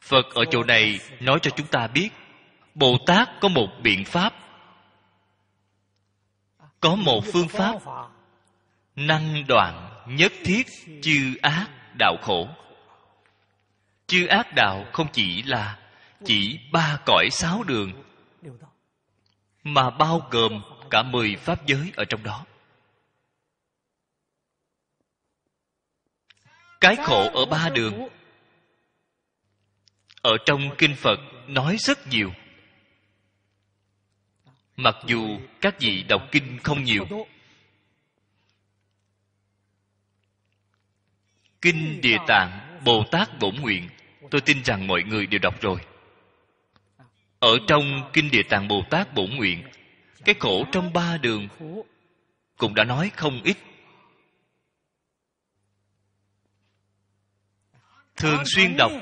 phật ở chỗ này nói cho chúng ta biết bồ tát có một biện pháp có một phương pháp năng đoạn nhất thiết chư ác đạo khổ chư ác đạo không chỉ là chỉ ba cõi sáu đường mà bao gồm cả mười pháp giới ở trong đó cái khổ ở ba đường ở trong kinh phật nói rất nhiều mặc dù các vị đọc kinh không nhiều kinh địa tạng bồ tát bổn nguyện tôi tin rằng mọi người đều đọc rồi ở trong kinh địa tạng bồ tát bổn nguyện cái khổ trong ba đường cũng đã nói không ít thường xuyên đọc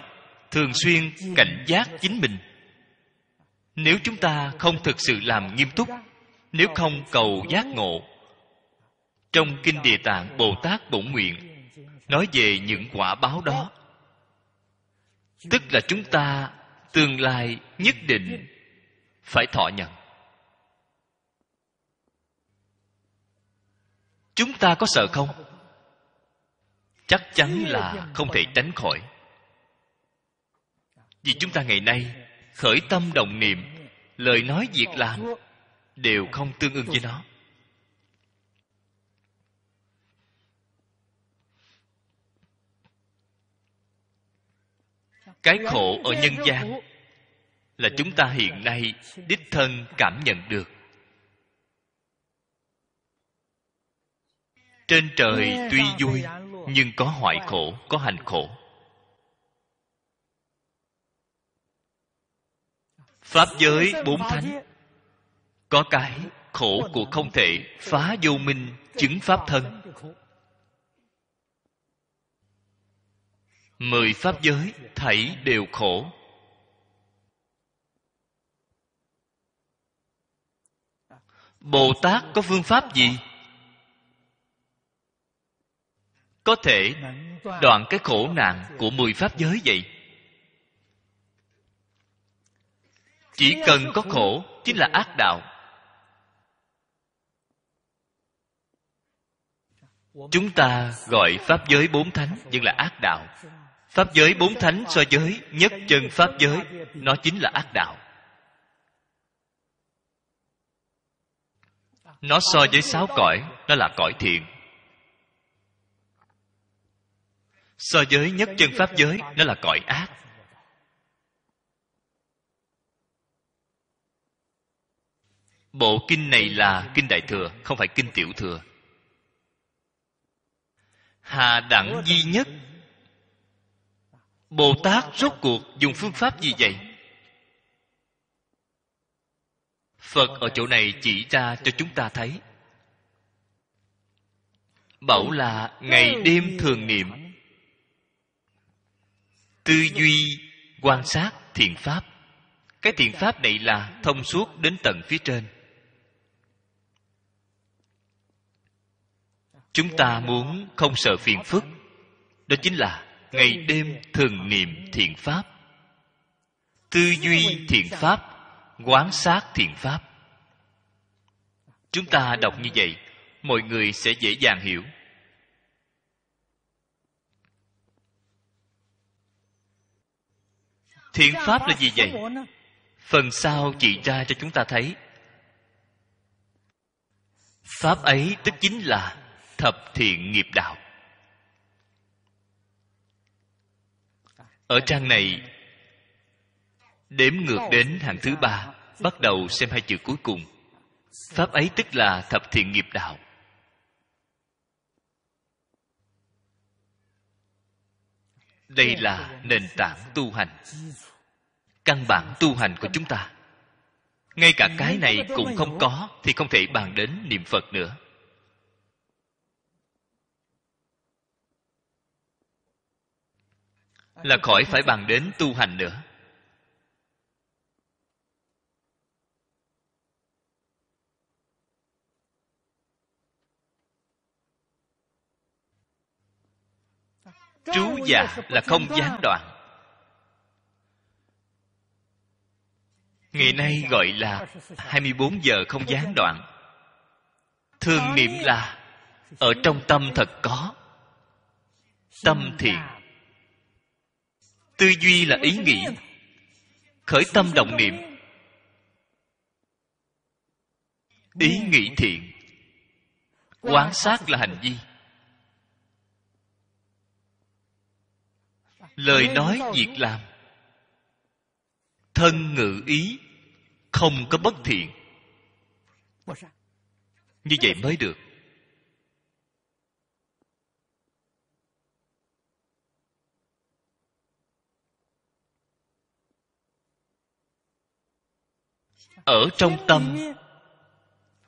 thường xuyên cảnh giác chính mình nếu chúng ta không thực sự làm nghiêm túc nếu không cầu giác ngộ trong kinh địa tạng bồ tát bổn nguyện nói về những quả báo đó tức là chúng ta tương lai nhất định phải thọ nhận chúng ta có sợ không chắc chắn là không thể tránh khỏi vì chúng ta ngày nay khởi tâm đồng niệm lời nói việc làm đều không tương ứng với nó cái khổ ở nhân gian là chúng ta hiện nay đích thân cảm nhận được trên trời tuy vui nhưng có hoại khổ có hành khổ pháp giới bốn thánh có cái khổ của không thể phá vô minh chứng pháp thân mười pháp giới thảy đều khổ bồ tát có phương pháp gì có thể đoạn cái khổ nạn của mười pháp giới vậy chỉ cần có khổ chính là ác đạo chúng ta gọi pháp giới bốn thánh nhưng là ác đạo pháp giới bốn thánh so giới nhất chân pháp giới nó chính là ác đạo nó so với sáu cõi nó là cõi thiện so với nhất chân pháp giới nó là cõi ác Bộ kinh này là kinh Đại Thừa, không phải kinh Tiểu Thừa. Hà đẳng duy nhất Bồ Tát rốt cuộc dùng phương pháp gì vậy? Phật ở chỗ này chỉ ra cho chúng ta thấy. Bảo là ngày đêm thường niệm Tư duy quan sát thiện pháp Cái thiện pháp này là thông suốt đến tận phía trên chúng ta muốn không sợ phiền phức đó chính là ngày đêm thường niệm thiện pháp tư duy thiện pháp quán sát thiện pháp chúng ta đọc như vậy mọi người sẽ dễ dàng hiểu thiện pháp là gì vậy phần sau chỉ ra cho chúng ta thấy pháp ấy tức chính là thập thiện nghiệp đạo ở trang này đếm ngược đến hàng thứ ba bắt đầu xem hai chữ cuối cùng pháp ấy tức là thập thiện nghiệp đạo đây là nền tảng tu hành căn bản tu hành của chúng ta ngay cả cái này cũng không có thì không thể bàn đến niệm phật nữa là khỏi phải bàn đến tu hành nữa trú già là không gián đoạn ngày nay gọi là 24 giờ không gián đoạn thương niệm là ở trong tâm thật có tâm thiện tư duy là ý nghĩ khởi tâm động niệm ý nghĩ thiện quán sát là hành vi lời nói việc làm thân ngự ý không có bất thiện như vậy mới được ở trong tâm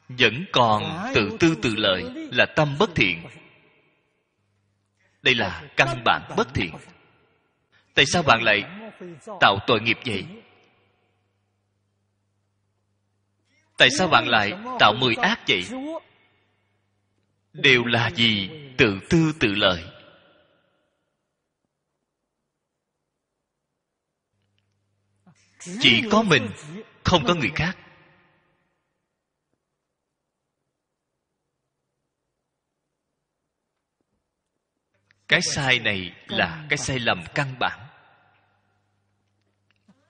vẫn còn tự tư tự lợi là tâm bất thiện đây là căn bản bất thiện tại sao bạn lại tạo tội nghiệp vậy tại sao bạn lại tạo mười ác vậy đều là gì tự tư tự lợi chỉ có mình không có người khác cái sai này là cái sai lầm căn bản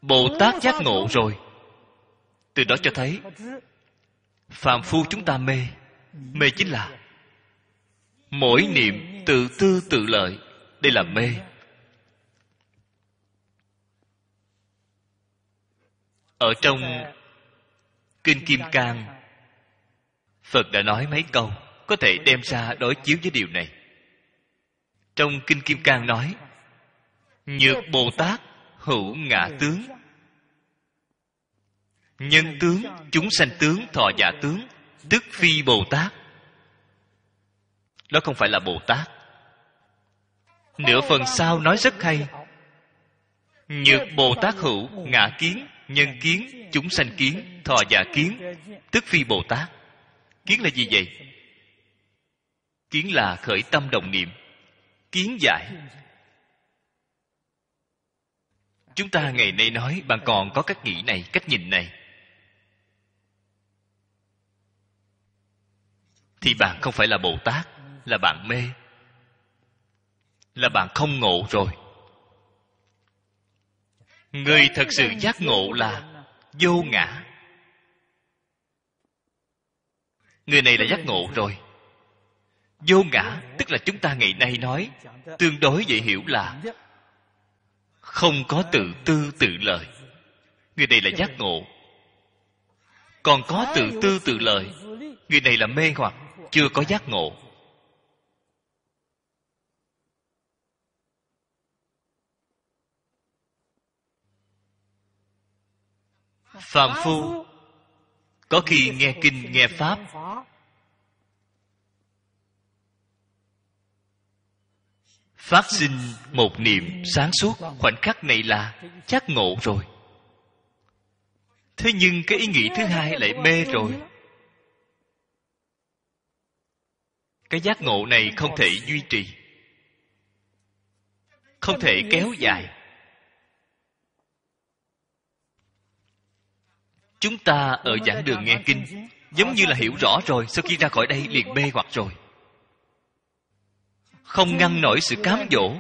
bồ tát giác ngộ rồi từ đó cho thấy phàm phu chúng ta mê mê chính là mỗi niệm tự tư tự lợi đây là mê ở trong kinh kim cang phật đã nói mấy câu có thể đem ra đối chiếu với điều này trong kinh kim cang nói nhược bồ tát hữu ngã tướng nhân tướng chúng sanh tướng thọ giả tướng tức phi bồ tát đó không phải là bồ tát nửa phần sau nói rất hay nhược bồ tát hữu ngã kiến nhân kiến chúng sanh kiến thọ giả kiến tức phi bồ tát kiến là gì vậy kiến là khởi tâm đồng niệm kiến giải chúng ta ngày nay nói bạn còn có cách nghĩ này cách nhìn này thì bạn không phải là bồ tát là bạn mê là bạn không ngộ rồi người thật sự giác ngộ là vô ngã người này là giác ngộ rồi vô ngã tức là chúng ta ngày nay nói tương đối dễ hiểu là không có tự tư tự lợi người này là giác ngộ còn có tự tư tự lợi người này là mê hoặc chưa có giác ngộ phàm phu có khi nghe kinh nghe pháp phát sinh một niệm sáng suốt khoảnh khắc này là giác ngộ rồi thế nhưng cái ý nghĩ thứ hai lại mê rồi cái giác ngộ này không thể duy trì không thể kéo dài Chúng ta ở giảng đường nghe kinh Giống như là hiểu rõ rồi Sau khi ra khỏi đây liền mê hoặc rồi Không ngăn nổi sự cám dỗ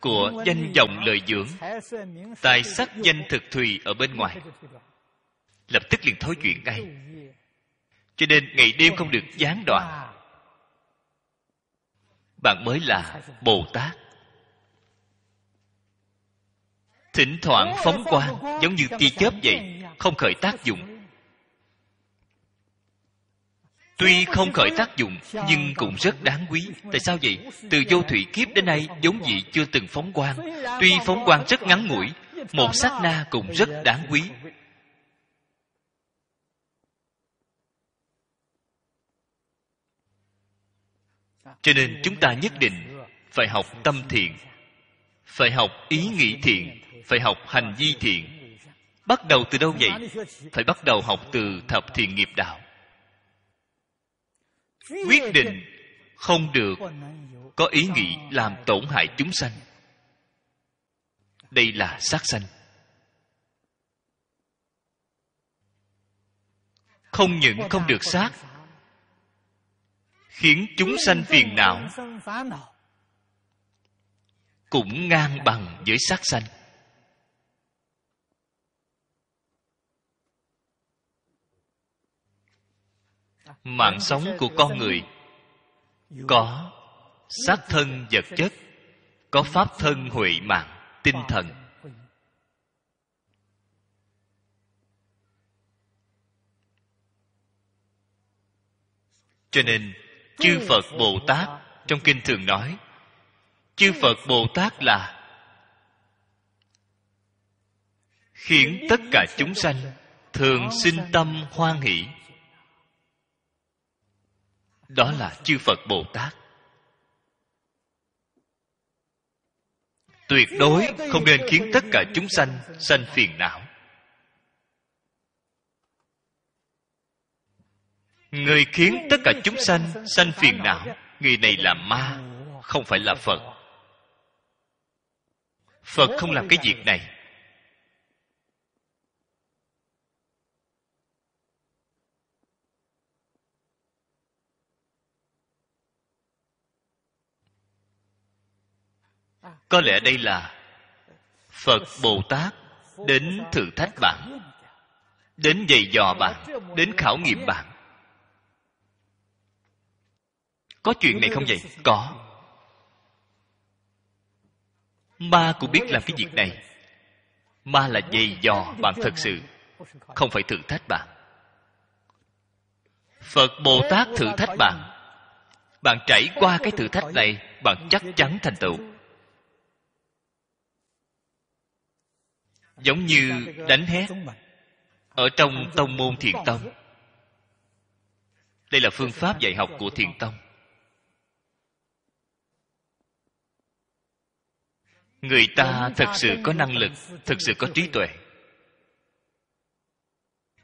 Của danh vọng lợi dưỡng Tài sắc danh thực thùy ở bên ngoài Lập tức liền thối chuyện ngay Cho nên ngày đêm không được gián đoạn Bạn mới là Bồ Tát Thỉnh thoảng phóng quang Giống như tia chớp vậy không khởi tác dụng tuy không khởi tác dụng nhưng cũng rất đáng quý tại sao vậy từ vô thủy kiếp đến nay giống dị chưa từng phóng quang tuy phóng quang rất ngắn ngủi một sát na cũng rất đáng quý cho nên chúng ta nhất định phải học tâm thiện phải học ý nghĩ thiện phải học hành vi thiện bắt đầu từ đâu vậy phải bắt đầu học từ thập thiện nghiệp đạo quyết định không được có ý nghĩ làm tổn hại chúng sanh đây là sát sanh không những không được sát khiến chúng sanh phiền não cũng ngang bằng với sát sanh mạng sống của con người có xác thân vật chất có pháp thân huệ mạng tinh thần cho nên chư phật bồ tát trong kinh thường nói chư phật bồ tát là khiến tất cả chúng sanh thường sinh tâm hoan hỷ đó là chư phật bồ tát tuyệt đối không nên khiến tất cả chúng sanh sanh phiền não người khiến tất cả chúng sanh sanh phiền não người này là ma không phải là phật phật không làm cái việc này có lẽ đây là phật bồ tát đến thử thách bạn đến dày dò bạn đến khảo nghiệm bạn có chuyện này không vậy có ma cũng biết làm cái việc này ma là dày dò bạn thật sự không phải thử thách bạn phật bồ tát thử thách bạn bạn trải qua cái thử thách này bạn chắc chắn thành tựu giống như đánh hét ở trong tông môn thiền tông đây là phương pháp dạy học của thiền tông người ta thật sự có năng lực thật sự có trí tuệ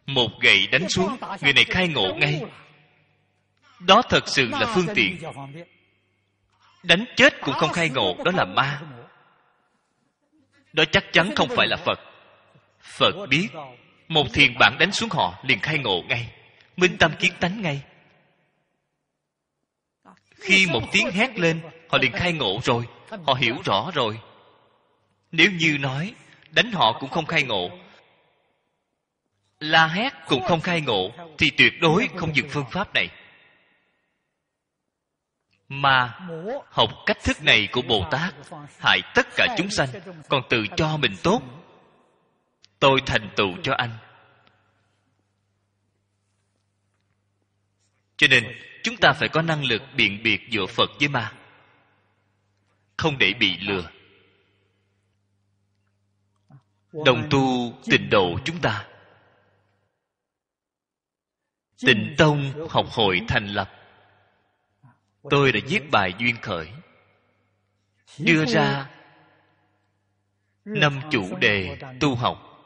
một gậy đánh xuống người này khai ngộ ngay đó thật sự là phương tiện đánh chết cũng không khai ngộ đó là ma đó chắc chắn không phải là phật phật biết một thiền bản đánh xuống họ liền khai ngộ ngay minh tâm kiến tánh ngay khi một tiếng hét lên họ liền khai ngộ rồi họ hiểu rõ rồi nếu như nói đánh họ cũng không khai ngộ la hét cũng không khai ngộ thì tuyệt đối không dừng phương pháp này mà học cách thức này của bồ tát hại tất cả chúng sanh còn tự cho mình tốt tôi thành tựu cho anh cho nên chúng ta phải có năng lực biện biệt giữa phật với ma không để bị lừa đồng tu tịnh độ chúng ta tịnh tông học hội thành lập tôi đã viết bài duyên khởi đưa ra năm chủ đề tu học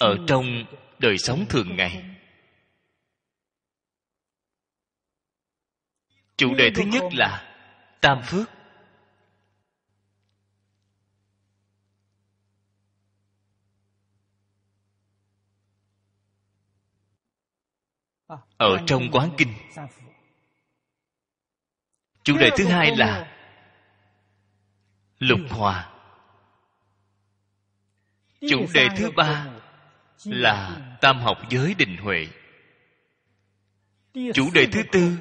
ở trong đời sống thường ngày chủ đề thứ nhất là tam phước ở trong quán kinh chủ đề thứ hai là lục hòa chủ đề thứ ba là tam học giới định huệ chủ đề thứ tư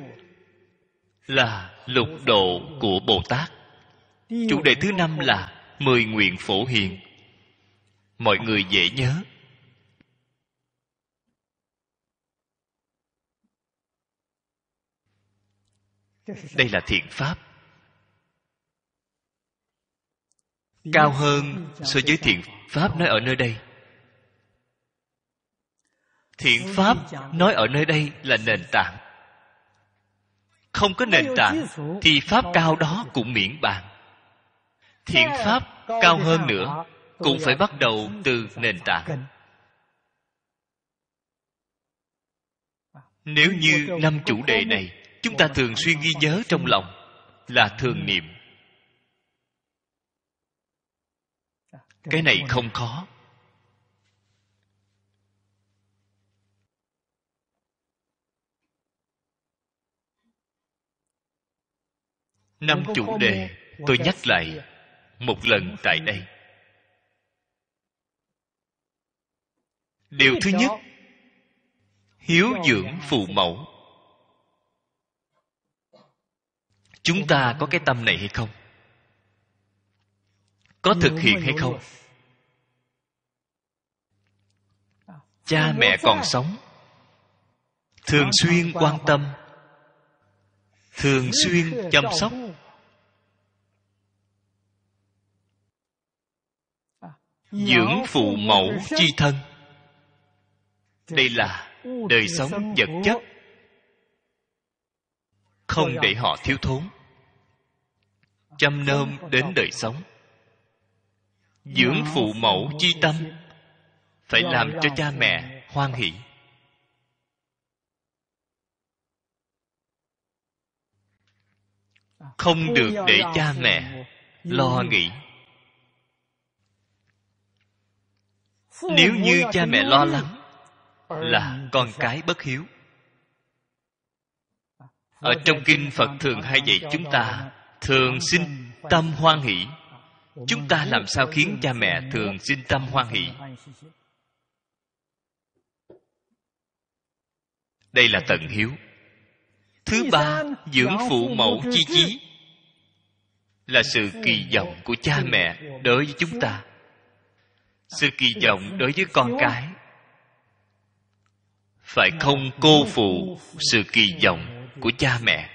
là lục độ của bồ tát chủ đề thứ năm là mười nguyện phổ hiền mọi người dễ nhớ đây là thiện pháp cao hơn so với thiện pháp nói ở nơi đây thiện pháp nói ở nơi đây là nền tảng không có nền tảng thì pháp cao đó cũng miễn bàn thiện pháp cao hơn nữa cũng phải bắt đầu từ nền tảng nếu như năm chủ đề này chúng ta thường xuyên ghi nhớ trong lòng là dạ. thường niệm dạ, cái này không khó năm chủ đề tôi nhắc lại một lần tại đây điều thứ nhất hiếu dưỡng phụ mẫu chúng ta có cái tâm này hay không có thực hiện hay không cha mẹ còn sống thường xuyên quan tâm thường xuyên chăm sóc dưỡng phụ mẫu chi thân đây là đời sống vật chất không để họ thiếu thốn chăm nom đến đời sống dưỡng phụ mẫu chi tâm phải làm cho cha mẹ hoan hỷ à, không được để cha mẹ lo nghĩ nếu như cha mẹ lo lắng là con cái bất hiếu ở trong kinh phật thường hay dạy chúng ta thường sinh tâm hoan hỷ chúng ta làm sao khiến cha mẹ thường sinh tâm hoan hỷ đây là tận hiếu thứ ba dưỡng phụ mẫu chi chí là sự kỳ vọng của cha mẹ đối với chúng ta sự kỳ vọng đối với con cái phải không cô phụ sự kỳ vọng của cha mẹ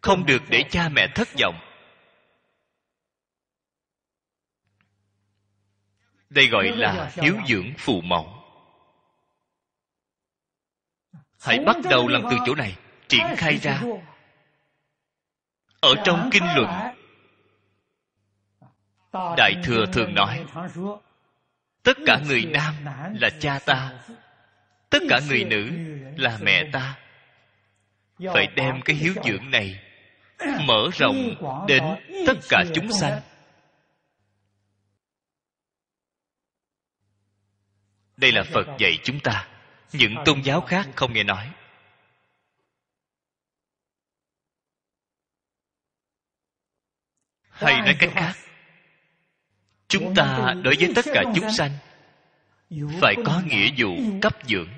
không được để cha mẹ thất vọng đây gọi là hiếu dưỡng phụ mẫu hãy bắt đầu làm từ chỗ này triển khai ra ở trong kinh luận đại thừa thường nói tất cả người nam là cha ta tất cả người nữ là mẹ ta phải đem cái hiếu dưỡng này mở rộng đến tất cả chúng sanh đây là phật dạy chúng ta những tôn giáo khác không nghe nói hay nói cách khác chúng ta đối với tất cả chúng sanh phải có nghĩa vụ cấp dưỡng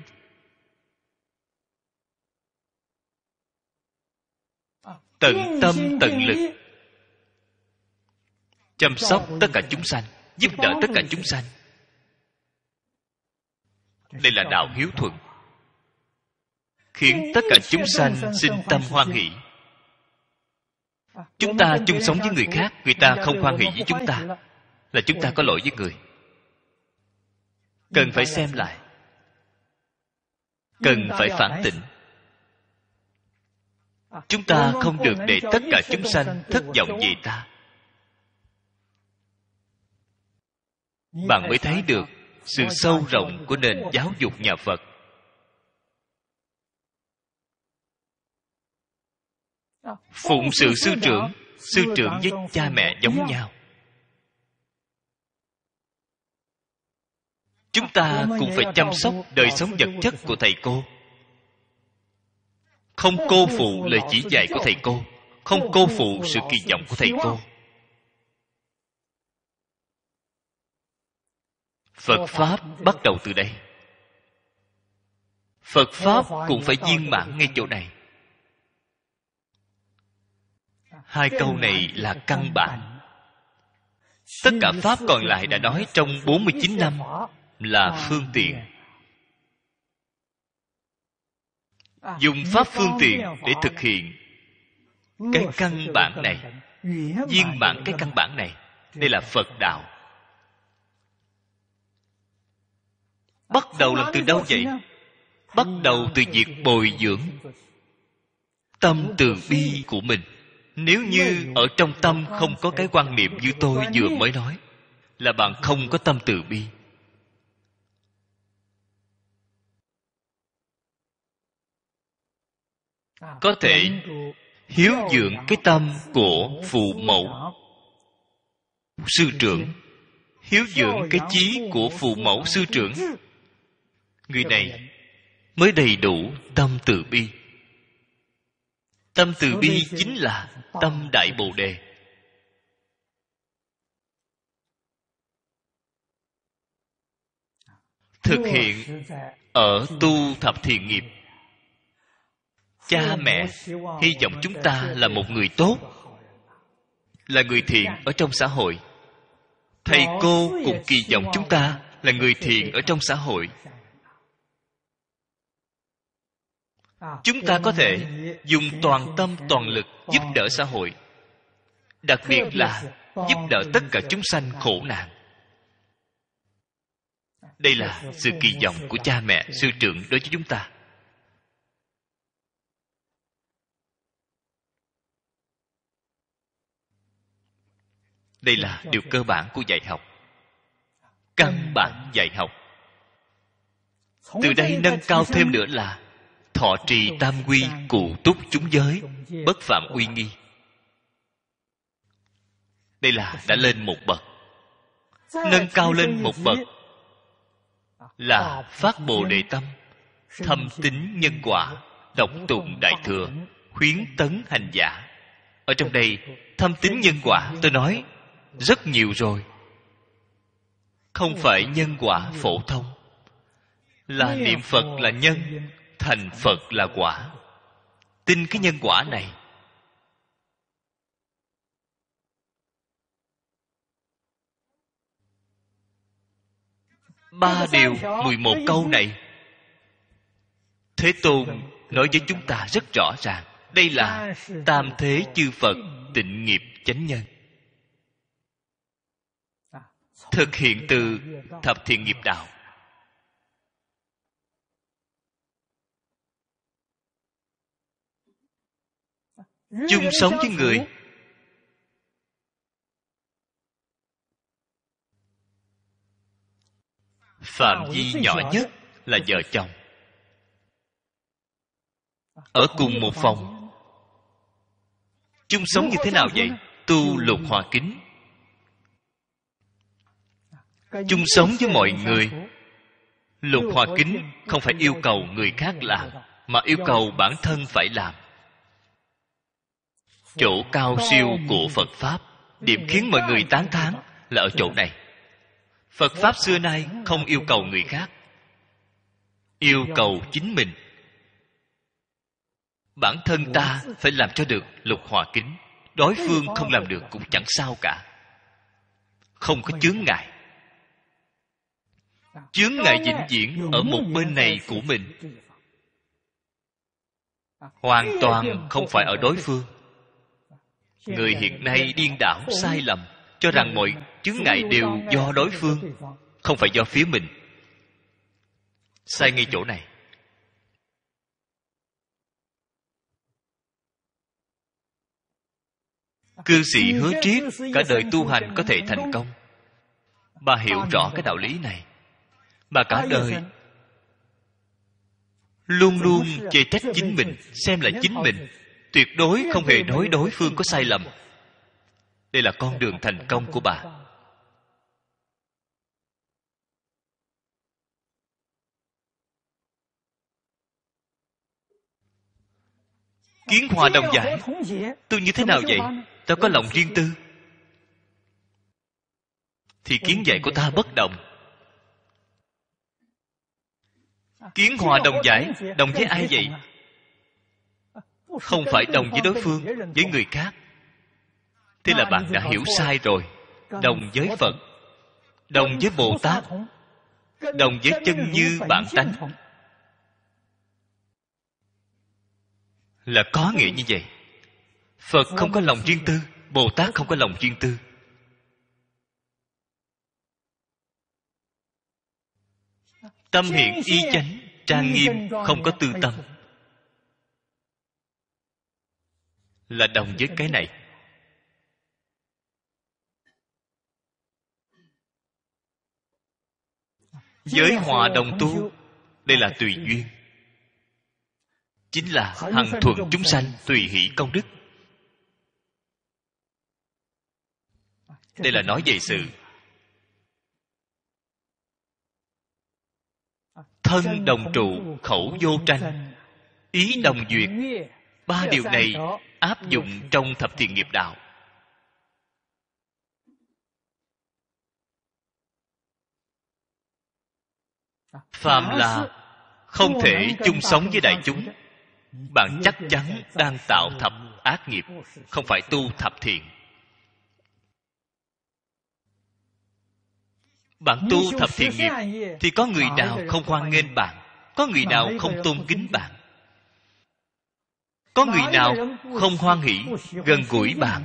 tận tâm tận lực chăm sóc tất cả chúng sanh giúp đỡ tất cả chúng sanh đây là đạo hiếu thuận khiến tất cả chúng sanh sinh tâm hoan hỷ chúng ta chung sống với người khác người ta không hoan hỷ với chúng ta là chúng ta có lỗi với người cần phải xem lại cần phải phản tỉnh chúng ta không được để tất cả chúng sanh thất vọng vì ta bạn mới thấy được sự sâu rộng của nền giáo dục nhà phật phụng sự sư trưởng sư trưởng với cha mẹ giống nhau chúng ta cũng phải chăm sóc đời sống vật chất của thầy cô không cô phụ lời chỉ dạy của thầy cô không cô phụ sự kỳ vọng của thầy cô phật pháp bắt đầu từ đây phật pháp cũng phải viên mãn ngay chỗ này à, hai câu này là căn bản tất cả pháp còn lại đã nói trong 49 năm là ờ, phương tiện à, dùng pháp phương tiện để thực hiện cái căn bản này viên bản cái căn bản này đây là phật đạo bắt đầu là từ đâu vậy bắt đầu từ việc bồi dưỡng tâm từ bi của mình nếu như ở trong tâm không có cái quan niệm như tôi vừa mới nói là bạn không có tâm từ bi À, có thể hiếu dưỡng cái tâm của phụ mẫu sư trưởng hiếu dưỡng cái chí của phụ mẫu sư trưởng người này mới đầy đủ tâm từ bi tâm từ bi chính là tâm đại bồ đề thực hiện ở tu thập thiện nghiệp cha mẹ hy vọng chúng ta là một người tốt là người thiện dạ. ở trong xã hội thầy cô cũng kỳ vọng chúng ta là người thiện ở trong xã hội dạ. à, chúng ta có thể dùng toàn tâm toàn lực giúp đỡ xã hội đặc biệt là dạ, giúp đỡ tất cả chúng sanh khổ nạn đây là sự kỳ vọng của cha mẹ sư trưởng đối với chúng ta đây là điều cơ bản của dạy học căn bản dạy học từ đây nâng cao thêm nữa là thọ trì tam quy cụ túc chúng giới bất phạm uy nghi đây là đã lên một bậc nâng cao lên một bậc là phát bồ đề tâm thâm tính nhân quả độc tùng đại thừa khuyến tấn hành giả ở trong đây thâm tính nhân quả tôi nói rất nhiều rồi không phải nhân quả phổ thông là niệm phật là nhân thành phật là quả tin cái nhân quả này ba điều mười một câu này thế tôn nói với chúng ta rất rõ ràng đây là tam thế chư phật tịnh nghiệp chánh nhân thực hiện từ thập thiện nghiệp đạo chung sống với người phạm vi nhỏ nhất là vợ chồng ở cùng một phòng chung sống như thế nào vậy tu lục hòa kính chung sống với mọi người lục hòa kính không phải yêu cầu người khác làm mà yêu cầu bản thân phải làm chỗ cao siêu của phật pháp điểm khiến mọi người tán thán là ở chỗ này phật pháp xưa nay không yêu cầu người khác yêu cầu chính mình bản thân ta phải làm cho được lục hòa kính đối phương không làm được cũng chẳng sao cả không có chướng ngại chướng ngại vĩnh viễn ở một bên này của mình hoàn toàn không phải ở đối phương người hiện nay điên đảo sai lầm cho rằng mọi chướng ngại đều do đối phương không phải do phía mình sai ngay chỗ này cư sĩ hứa triết cả đời tu hành có thể thành công bà hiểu rõ cái đạo lý này mà cả đời luôn luôn à? chê trách chính mình xem là chính mình tuyệt đối không hề nói đối phương có sai lầm đây là con đường thành công của bà kiến hòa đồng giải tôi như thế nào vậy ta có lòng riêng tư thì kiến dạy của ta bất động Kiến hòa đồng giải Đồng với ai vậy? Không phải đồng với đối phương Với người khác Thế là bạn đã hiểu sai rồi Đồng với Phật Đồng với Bồ Tát Đồng với chân như bản tánh Là có nghĩa như vậy Phật không có lòng riêng tư Bồ Tát không có lòng riêng tư tâm hiện y chánh trang nghiêm không có tư tâm là đồng với cái này giới hòa đồng tu đây là tùy duyên chính là hằng thuận chúng sanh tùy hỷ công đức đây là nói về sự thân đồng trụ khẩu vô tranh ý đồng duyệt ba điều này áp dụng trong thập thiện nghiệp đạo phàm là không thể chung sống với đại chúng bạn chắc chắn đang tạo thập ác nghiệp không phải tu thập thiện bạn tu thập thiện nghiệp thì có người nào không hoan nghênh bạn có người nào không tôn kính bạn có người nào không hoan hỷ gần gũi bạn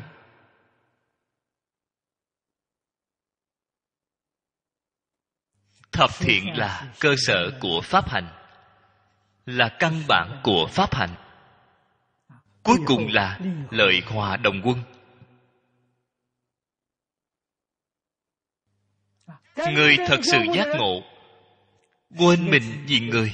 thập thiện là cơ sở của pháp hành là căn bản của pháp hành à, cuối cùng là lợi hòa đồng quân người thật sự giác ngộ quên mình vì người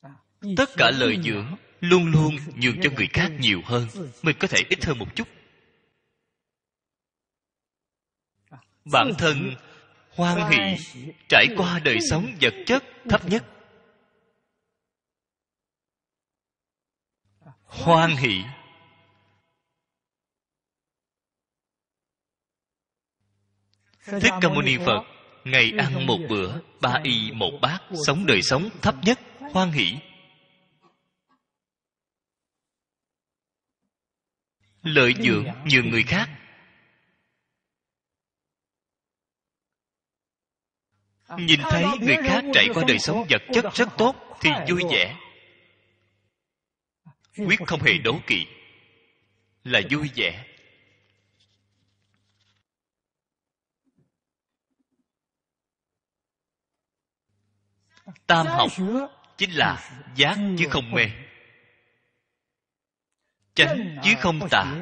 à, tất cả lợi dưỡng luôn luôn nhường cho người khác nhiều hơn mình có thể ít hơn một chút à, bản thân à, hoan hỷ trải qua đời sống vật chất thấp nhất hoan hỷ thích ca mâu ni phật ngày ăn một bữa ba y một bát sống đời sống thấp nhất hoan hỷ lợi dưỡng nhường người khác à, nhìn thấy người khác trải qua đời sống vật chất rất tốt thì vui vẻ quyết không hề đố kỵ là vui vẻ tam học chính là giác chứ không mê chánh chứ à, không tà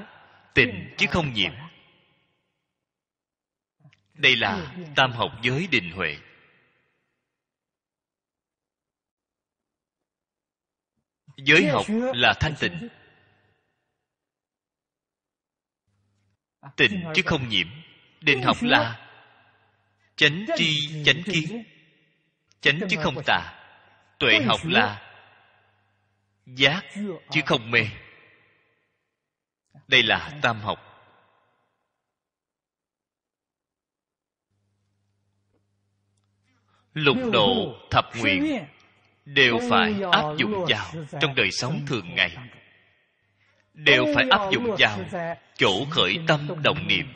tình chứ à, không nhiễm đây là tam học giới định huệ giới học là thanh tịnh à, tình chứ không nhiễm định học là chánh tri chánh kiến chánh chứ không tà tuệ học là giác chứ không mê đây là dạ. tam học lục độ thập nguyện đều phải áp dụng vào trong đời sống thường ngày đều phải áp dụng vào chỗ khởi tâm đồng niệm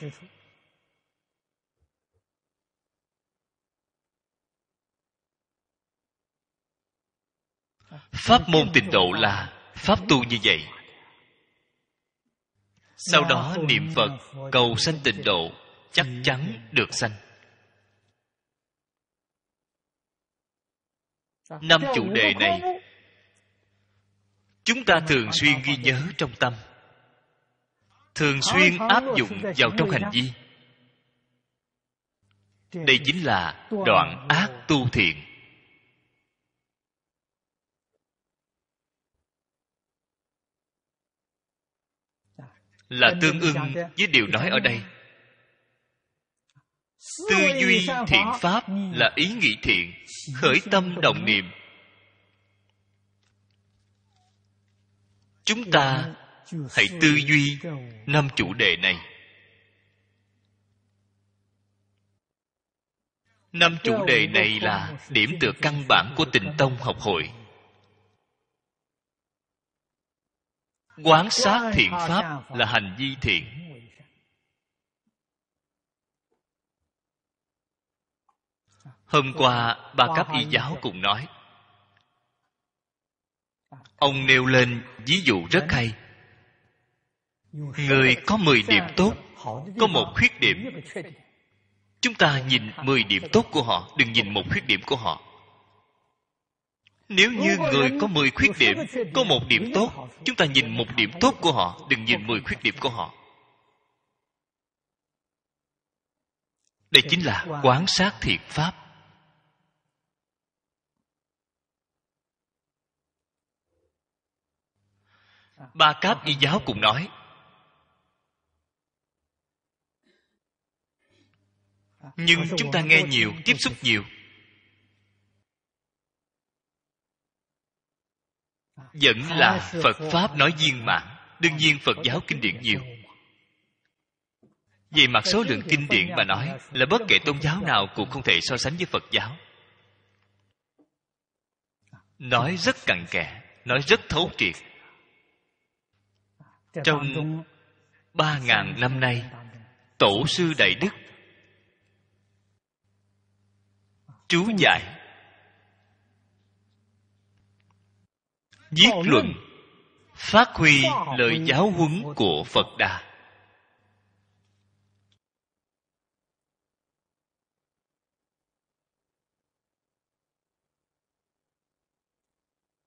pháp môn tịnh độ là pháp tu như vậy sau đó niệm phật cầu sanh tịnh độ chắc chắn được sanh năm chủ đề này chúng ta thường xuyên ghi nhớ trong tâm thường xuyên áp dụng vào trong hành vi đây chính là đoạn ác tu thiện là tương ưng với điều nói ở đây tư duy thiện pháp là ý nghĩ thiện khởi tâm đồng niệm chúng ta hãy tư duy năm chủ đề này năm chủ đề này là điểm tựa căn bản của tình tông học hội quán sát thiện pháp là hành vi thiện hôm qua ba cấp y giáo cùng nói ông nêu lên ví dụ rất hay người có mười điểm tốt có một khuyết điểm chúng ta nhìn mười điểm tốt của họ đừng nhìn một khuyết điểm của họ nếu như người có 10 khuyết điểm có một điểm tốt chúng ta nhìn một điểm tốt của họ đừng nhìn 10 khuyết điểm của họ đây chính là quán sát thiện pháp ba cáp y giáo cũng nói nhưng chúng ta nghe nhiều tiếp xúc nhiều vẫn là phật pháp nói viên mãn đương nhiên phật giáo kinh điển nhiều về mặt số lượng kinh điển mà nói là bất kể tôn giáo nào cũng không thể so sánh với phật giáo nói rất cặn kẽ nói rất thấu triệt trong ba ngàn năm nay tổ sư đại đức chú giải viết luận phát huy lời giáo huấn của phật đà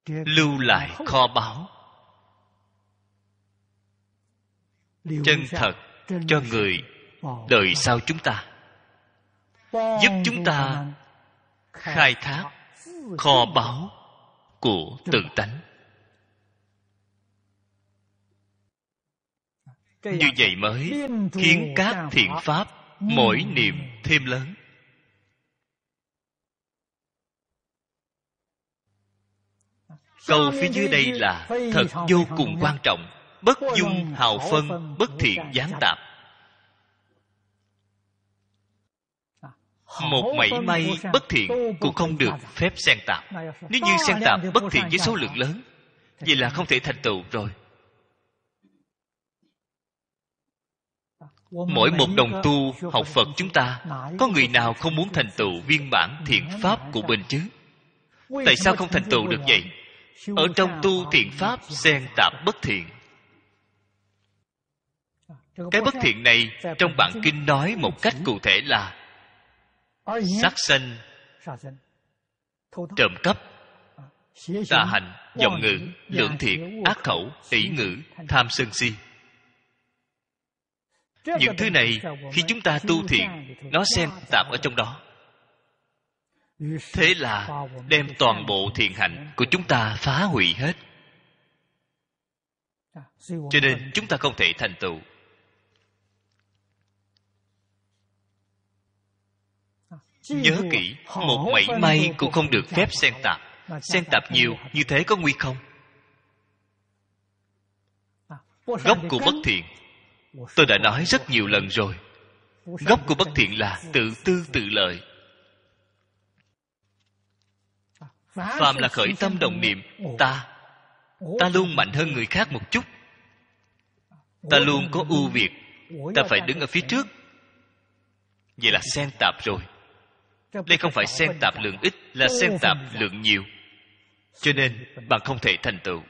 lưu lại kho báu chân thật cho người đời sau chúng ta giúp chúng ta khai thác kho báu của tự tánh như à, vậy mới khiến các thiện pháp mỗi niệm thêm lớn câu phía dưới đây là thật vô cùng quan trọng bất dung hào phân à. bất thiện gián tạp một mảy may bất thiện cũng không được phép xen tạp nếu như xen tạp bất thiện với số lượng à. lớn vậy là không thể thành tựu rồi mỗi một đồng tu học phật chúng ta có người nào không muốn thành tựu viên bản thiện pháp của mình chứ tại sao không thành tựu được vậy ở trong tu thiện pháp xen tạp bất thiện cái bất thiện này trong bản kinh nói một cách cụ thể là sát sanh trộm cắp tà hành dòng ngữ lưỡng thiệt ác khẩu ỷ ngữ tham sân si những thứ này khi chúng ta tu thiện nó xen tạp ở trong đó thế là đem toàn bộ thiện hạnh của chúng ta phá hủy hết cho nên chúng ta không thể thành tựu nhớ kỹ một mảy may cũng không được phép xen tạp xen tạp nhiều như thế có nguy không gốc của bất thiện tôi đã nói rất nhiều lần rồi gốc của bất thiện là tự tư tự lợi phàm là khởi tâm đồng niệm ta ta luôn mạnh hơn người khác một chút ta luôn có ưu việt ta phải đứng ở phía trước vậy là xen tạp rồi đây không phải xen tạp lượng ít là xen tạp lượng nhiều cho nên bạn không thể thành tựu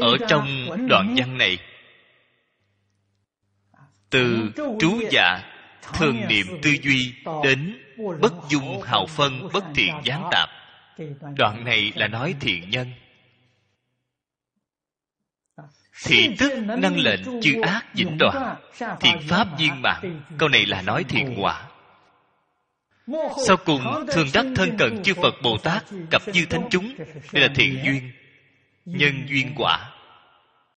ở trong đoạn văn này từ trú dạ thường niệm tư duy đến bất dung hào phân bất thiện gián tạp đoạn này là nói thiện nhân thị tức năng lệnh chư ác dĩnh đoạn thiện pháp viên mạng câu này là nói thiện quả sau cùng thường đắc thân cận chư phật bồ tát cặp như thánh chúng đây là thiện duyên nhân duyên quả